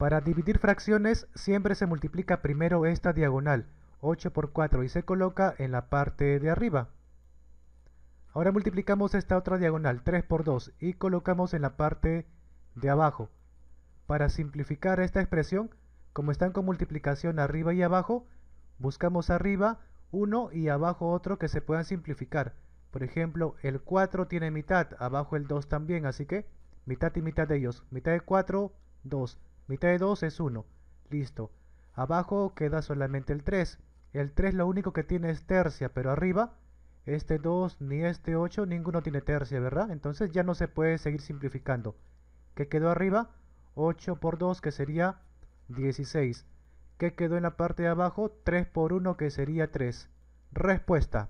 Para dividir fracciones siempre se multiplica primero esta diagonal, 8 por 4, y se coloca en la parte de arriba. Ahora multiplicamos esta otra diagonal, 3 por 2, y colocamos en la parte de abajo. Para simplificar esta expresión, como están con multiplicación arriba y abajo, buscamos arriba uno y abajo otro que se puedan simplificar. Por ejemplo, el 4 tiene mitad, abajo el 2 también, así que mitad y mitad de ellos. Mitad de 4, 2. Mitad de 2 es 1. Listo. Abajo queda solamente el 3. El 3 lo único que tiene es tercia, pero arriba, este 2 ni este 8, ninguno tiene tercia, ¿verdad? Entonces ya no se puede seguir simplificando. ¿Qué quedó arriba? 8 por 2, que sería 16. ¿Qué quedó en la parte de abajo? 3 por 1, que sería 3. Respuesta.